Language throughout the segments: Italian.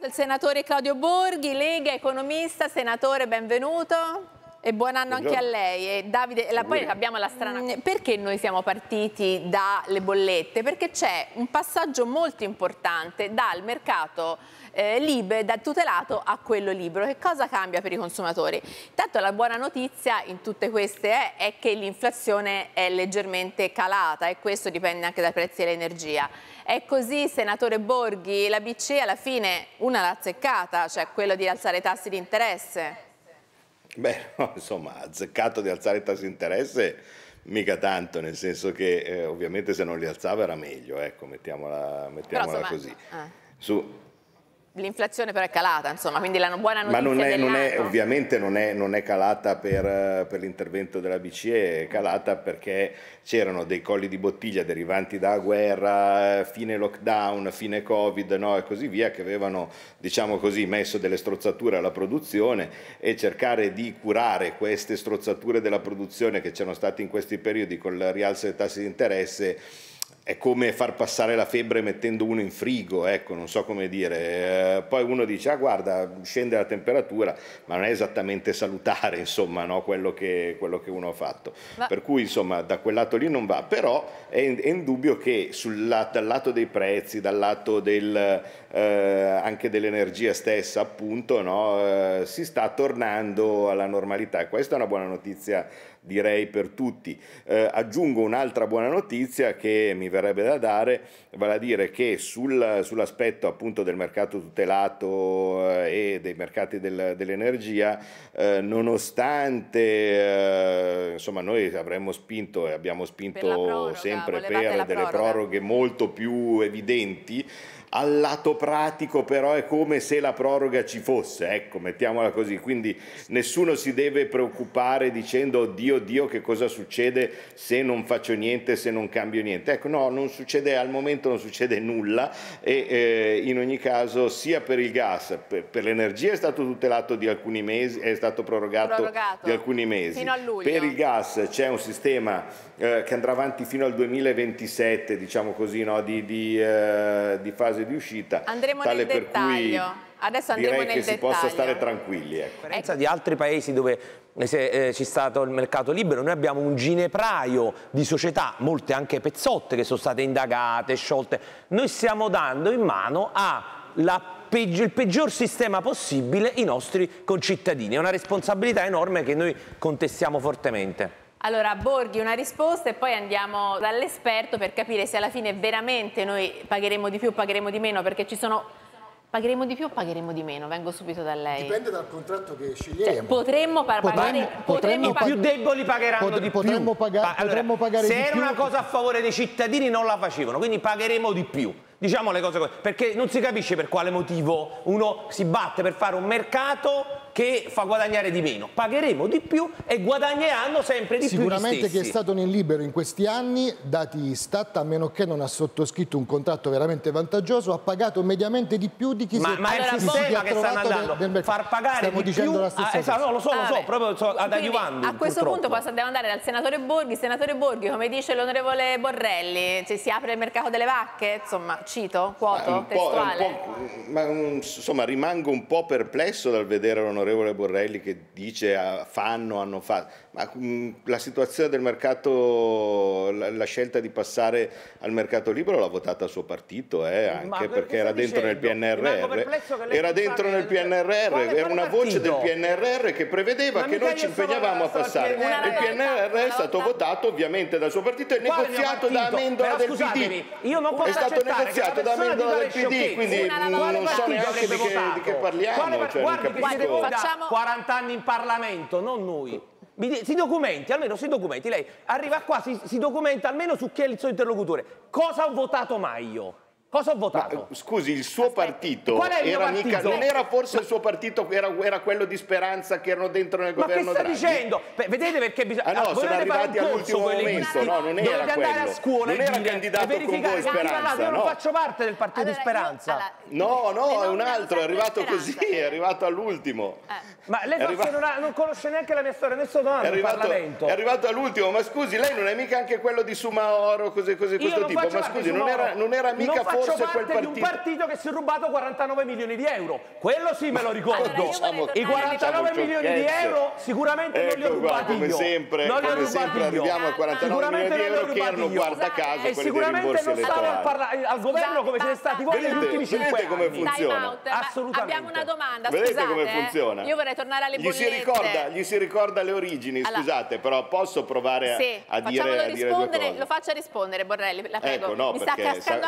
Il senatore Claudio Borghi, Lega Economista. Senatore, benvenuto. E buon anno Buongiorno. anche a lei. E Davide, la, poi abbiamo la strana... Mm, perché noi siamo partiti dalle bollette? Perché c'è un passaggio molto importante dal mercato eh, libero, dal tutelato a quello libero. Che cosa cambia per i consumatori? Intanto la buona notizia in tutte queste è, è che l'inflazione è leggermente calata e questo dipende anche dai prezzi dell'energia. È così, senatore Borghi, la BCE alla fine una l'ha azzeccata, cioè quello di alzare i tassi di interesse? Beh, insomma, azzeccato di alzare i tassi di interesse mica tanto, nel senso che eh, ovviamente se non li alzava era meglio, ecco, mettiamola, mettiamola Però, insomma, così. Eh. Su, L'inflazione però è calata, insomma, quindi la buona notizia Ma non è, non è ovviamente non è, non è, calata per, per l'intervento della BCE, è calata perché c'erano dei colli di bottiglia derivanti da guerra, fine lockdown, fine covid no? e così via, che avevano, diciamo così, messo delle strozzature alla produzione e cercare di curare queste strozzature della produzione che c'erano state in questi periodi con il rialzo dei tassi di interesse è come far passare la febbre mettendo uno in frigo, ecco, non so come dire. Eh, poi uno dice, ah guarda, scende la temperatura, ma non è esattamente salutare, insomma, no? quello, che, quello, che, uno ha fatto. Ma... Per cui, insomma, da quel lato lì non va, però è, è indubbio che sul, dal lato dei prezzi, dal lato del, eh, anche dell'energia stessa, appunto, no? eh, si sta tornando alla normalità. Questa è una buona notizia direi per tutti. Eh, aggiungo un'altra buona notizia che mi verrebbe da dare, vale a dire che sul, sull'aspetto appunto del mercato tutelato eh, e dei mercati del, dell'energia, eh, nonostante eh, insomma noi avremmo spinto e abbiamo spinto per proroga, sempre per delle proroghe molto più evidenti, al lato pratico però è come se la proroga ci fosse, ecco, mettiamola così, quindi nessuno si deve preoccupare dicendo Dio, Dio, che cosa succede se non faccio niente, se non cambio niente. Ecco, no, non succede, al momento non succede nulla e eh, in ogni caso sia per il gas, per, per l'energia è stato tutelato di alcuni mesi, è stato prorogato, prorogato. di alcuni mesi. Per il gas c'è un sistema eh, che andrà avanti fino al 2027, diciamo così, no? di, di, eh, di fase fase di uscita, andremo tale per dettaglio. cui Adesso andremo direi che dettaglio. si possa stare tranquilli. Ecco. A differenza ecco. di altri paesi dove eh, eh, c'è stato il mercato libero, noi abbiamo un ginepraio di società, molte anche pezzotte che sono state indagate, sciolte. Noi stiamo dando in mano alla Peggio, il peggior sistema possibile i nostri concittadini. È una responsabilità enorme che noi contestiamo fortemente. Allora, Borghi una risposta e poi andiamo dall'esperto per capire se alla fine veramente noi pagheremo di più o pagheremo di meno, perché ci sono... Pagheremo di più o pagheremo di meno? Vengo subito da lei. Dipende dal contratto che cioè, sceglieremo. Cioè, potremmo, par- pagare... Potremmo, potremmo pag- più deboli pagheranno pot- di potremmo più. Paga- allora, potremmo pagare se era una cosa a favore dei cittadini non la facevano, quindi pagheremo di più Diciamo le cose così, perché non si capisce per quale motivo uno si batte per fare un mercato che fa guadagnare di meno. Pagheremo di più e guadagneranno sempre di Sicuramente più. Sicuramente chi è stato nel libero in questi anni, dati Stat, a meno che non ha sottoscritto un contratto veramente vantaggioso, ha pagato mediamente di più di chi ma, si è Ma è il sistema che stanno andando. Del, del far pagare Stiamo di dicendo più, la stessa ah, esatto, no, lo so, lo ah, so, vabbè. proprio so, ad adiuvando. A questo purtroppo. punto poi andiamo andare dal senatore Borghi. Senatore Borghi, come dice l'onorevole Borrelli, cioè si apre il mercato delle vacche, insomma cito, quoto, ah, testuale? ma insomma rimango un po' perplesso dal vedere l'onorevole Borrelli che dice ah, fanno, hanno fatto ma la situazione del mercato, la scelta di passare al mercato libero l'ha votata il suo partito, eh, anche perché era dentro dicendo? nel PNRR. Era dentro nel PNRR, era una voce del PNRR che prevedeva che noi ci impegnavamo a passare. Il PNRR è stato votato ovviamente dal suo partito e negoziato da Amendola del PD. È stato negoziato da Amendola del PD, quindi non so neanche di che parliamo. Cioè, Guardi, che siete 40 anni in Parlamento, non noi si documenti, almeno si documenti. Lei arriva qua, si, si documenta almeno su chi è il suo interlocutore. Cosa ho votato mai io? Cosa ho votato? Ma, eh, scusi, il suo Aspetta, partito, era partito? Mica, non era forse ma... il suo partito, era, era, quello di Speranza che erano dentro nel governo Draghi? Ma che sta Draghi? dicendo? Beh, vedete perché bisogna... Ah no, ah, sono arrivati all'ultimo momento, no, non era quello. andare a scuola non era candidato con voi Speranza, no. Io non faccio parte del partito allora, di Speranza. Io, allora, no, no, è un altro, è arrivato così, è arrivato all'ultimo. Eh. Ma lei forse non, ha, non, conosce neanche la mia storia, nessuno domanda nonno è arrivato, Parlamento. È arrivato all'ultimo, ma scusi, lei non è mica anche quello di Sumaoro, cose, cose questo tipo? Ma scusi, non era mica forse faccio parte partito... di un partito che si è rubato 49 milioni di euro. Quello sì me lo ricordo. Allora, I 49 milioni di euro sicuramente ecco non li ho ecco rubati qua, come io. Sempre, non li ho rubati arriviamo a 49 milioni di euro che erano, io. guarda esatto. caso, e sicuramente non stavano al governo come siete stati voi negli ultimi 5 anni. Vedete come funziona. Assolutamente. Abbiamo una domanda, Vedete come eh. funziona? Io vorrei tornare alle bollette. Gli si ricorda le origini, scusate, però posso provare a dire due cose? Lo faccia rispondere, Borrelli, la prego. Ecco, no, mi sa,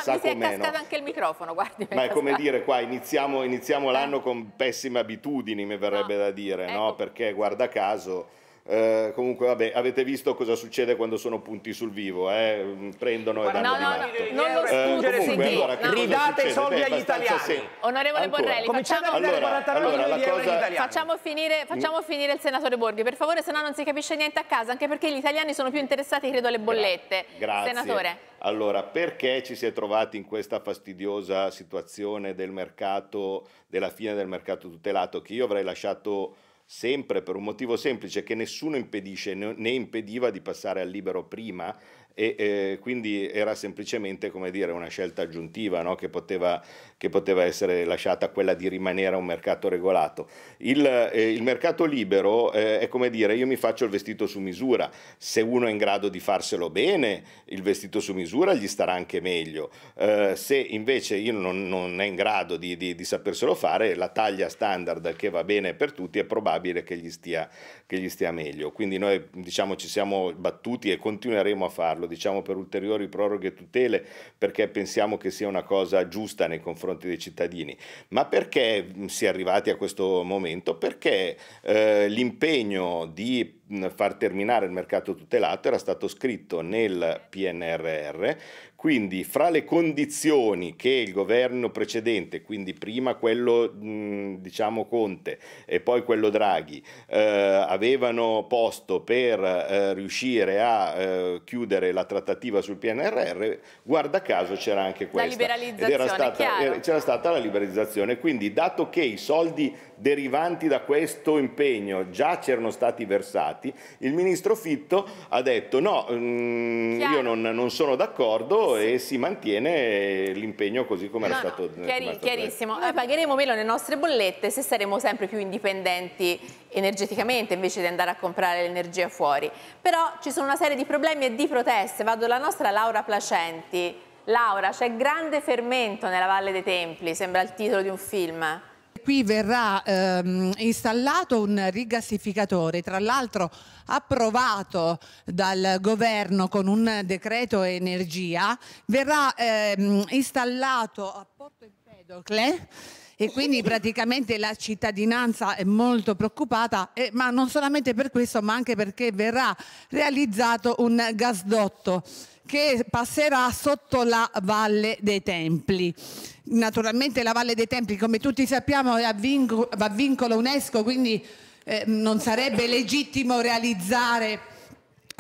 sa aspettava anche il microfono, guardi. Ma è come dire qua, iniziamo, iniziamo eh. l'anno con pessime abitudini, mi verrebbe no. da dire, ecco. no? Perché guarda caso eh, comunque, vabbè, avete visto cosa succede quando sono punti sul vivo, eh? Mm, prendono Guarda, e danno no, no, matto. non lo eh, comunque, allora, no. ridate i soldi Beh, agli italiani. Sem- Onorevole ancora. Borrelli, facciamo... a dare 40 allora, allora, di cosa... facciamo finire, facciamo mm? finire, il senatore Borghi, per favore, se no non si capisce niente a casa, anche perché gli italiani sono più interessati, credo, alle bollette. Gra- grazie. Senatore. Allora, perché ci si è trovati in questa fastidiosa situazione del mercato, della fine del mercato tutelato, che io avrei lasciato sempre per un motivo semplice che nessuno impedisce né impediva di passare al libero prima e eh, quindi era semplicemente come dire, una scelta aggiuntiva no? che, poteva, che, poteva, essere lasciata quella di rimanere a un mercato regolato. Il, eh, il mercato libero eh, è come dire io mi faccio il vestito su misura, se uno è in grado di farselo bene il vestito su misura gli starà anche meglio, eh, se invece io non, non è in grado di, di, di, saperselo fare la taglia standard che va bene per tutti è probabile che gli stia, che gli stia meglio. Quindi noi diciamo ci siamo battuti e continueremo a farlo prorogare, lo diciamo per ulteriori proroghe e tutele perché pensiamo che sia una cosa giusta nei confronti dei cittadini, ma perché si è arrivati a questo momento? Perché eh, l'impegno di far terminare il mercato tutelato era stato scritto nel PNRR, quindi fra le condizioni che il governo precedente, quindi prima quello diciamo Conte e poi quello Draghi, eh, avevano posto per eh, riuscire a eh, chiudere la trattativa sul PNRR, guarda caso c'era anche questa. La liberalizzazione, c'era stata, stata la liberalizzazione, quindi dato che i soldi derivanti da questo impegno già c'erano stati versati, dati, il ministro Fitto ha detto no, mh, mm, io non, non sono d'accordo sì. e si mantiene l'impegno così come era no, stato... Chiari, chiarissimo, noi eh, pagheremo meno le nostre bollette se saremo sempre più indipendenti energeticamente invece di andare a comprare l'energia fuori. Però ci sono una serie di problemi e di proteste, vado alla nostra Laura Placenti. Laura, c'è grande fermento nella Valle dei Templi, sembra il titolo di un film. Qui verrà ehm, installato un rigassificatore, tra l'altro approvato dal governo con un decreto energia, verrà ehm, installato a Porto Empedocle e quindi praticamente la cittadinanza è molto preoccupata, eh, ma non solamente per questo, ma anche perché verrà realizzato un gasdotto che passerà sotto la Valle dei Templi. Naturalmente la Valle dei Templi, come tutti sappiamo, è a, vincolo UNESCO, quindi eh, non sarebbe legittimo realizzare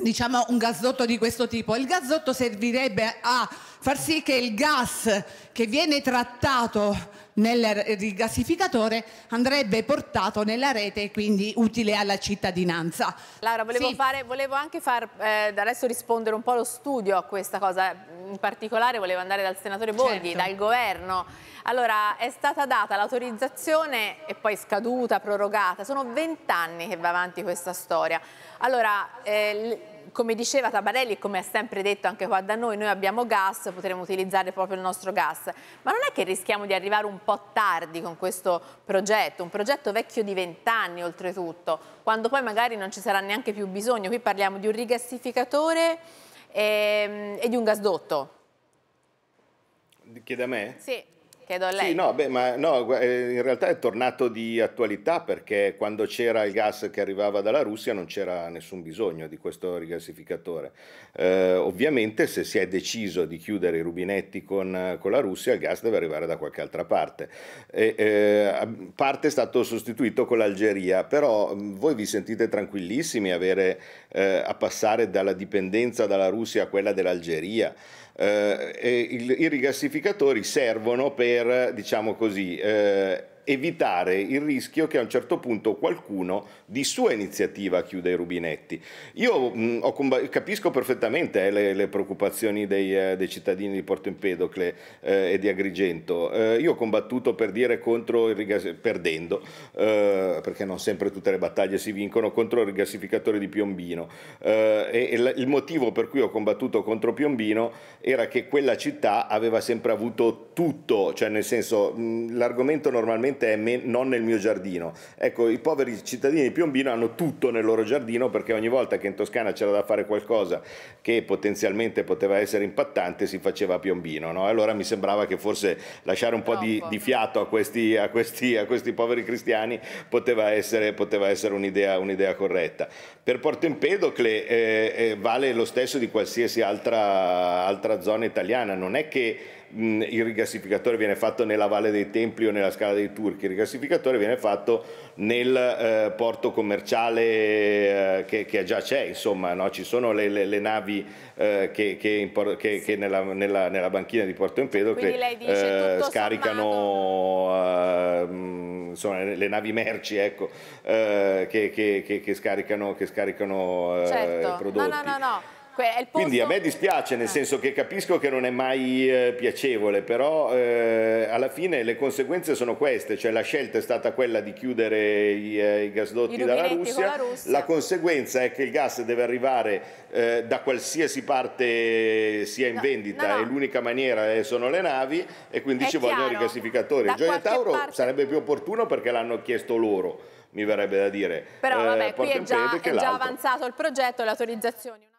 diciamo un gasdotto di questo tipo. Il gasdotto servirebbe a far sì che il gas che viene trattato nel rigassificatore andrebbe portato nella rete e quindi utile alla cittadinanza. Laura, volevo, sì. fare, volevo anche far, eh, adesso rispondere un po' allo studio a questa cosa, in particolare volevo andare dal senatore Borghi, certo. dal governo. Allora, è stata data l'autorizzazione e poi scaduta, prorogata, sono vent'anni che va avanti questa storia. Allora, eh, come diceva Tabarelli e come ha sempre detto anche qua da noi, noi abbiamo gas, potremo utilizzare proprio il nostro gas, ma non è che rischiamo di arrivare un po' tardi con questo progetto, un progetto vecchio di vent'anni oltretutto, quando poi magari non ci sarà neanche più bisogno, qui parliamo di un rigassificatore e, ehm, e di un gasdotto. Chiede a me? Sì chiedo a lei. Sì, no, beh, ma no, eh, in realtà è tornato di attualità perché quando c'era il gas che arrivava dalla Russia non c'era nessun bisogno di questo rigassificatore. Eh, ovviamente se si è deciso di chiudere i rubinetti con, con, la Russia, il gas deve arrivare da qualche altra parte. E, eh, parte è stato sostituito con l'Algeria, però mm, voi vi sentite tranquillissimi avere, eh, a passare dalla dipendenza dalla Russia a quella dell'Algeria? eh, il, i rigassificatori servono per, diciamo così, eh, evitare il rischio che a un certo punto qualcuno di sua iniziativa chiuda i rubinetti. Io mh, mm, comb- capisco perfettamente eh, le, le, preoccupazioni dei, eh, dei, cittadini di Porto Empedocle eh, e di Agrigento. Eh, io ho combattuto per dire contro il rigas- perdendo, eh, perché non sempre tutte le battaglie si vincono, contro il rigassificatore di Piombino. E, e l- il motivo per cui ho combattuto contro Piombino era che quella città aveva sempre avuto tutto, cioè nel senso mh, mm, l'argomento normalmente ovviamente me- non nel mio giardino. Ecco, i poveri cittadini di Piombino hanno tutto nel loro giardino perché ogni volta che in Toscana c'era da fare qualcosa che potenzialmente poteva essere impattante si faceva a Piombino. No? Allora mi sembrava che forse lasciare un po' di, di fiato a questi, a, questi, a questi, poveri cristiani poteva essere, poteva essere un'idea, un'idea, corretta. Per Porto Empedocle eh, eh, vale lo stesso di qualsiasi altra, altra zona italiana, non è che mh, mm, il rigassificatore viene fatto nella Valle dei Templi o nella Scala dei Turchi, il rigassificatore viene fatto nel eh, porto commerciale eh, che, che, già c'è, insomma, no? ci sono le, le, le navi eh, che, che, che sì. nella, nella, nella, banchina di Porto Empedocle eh, scaricano eh, mm, insomma, le navi merci ecco, eh, che, scaricano, scaricano certo. prodotti. No, no, comunque è il posto... Quindi a me dispiace, nel ah. senso che capisco che non è mai eh, piacevole, però eh, alla fine le conseguenze sono queste, cioè la scelta è stata quella di chiudere i, eh, i gasdotti I dalla Russia. La Russia, la conseguenza è che il gas deve arrivare eh, da qualsiasi parte sia in no, vendita no, no. e l'unica maniera eh, sono le navi e quindi è ci vogliono i gasificatori. Da Gioia Tauro parte... sarebbe più opportuno perché l'hanno chiesto loro mi verrebbe da dire. Però vabbè, eh, qui è già, è già avanzato il progetto e le autorizzazioni.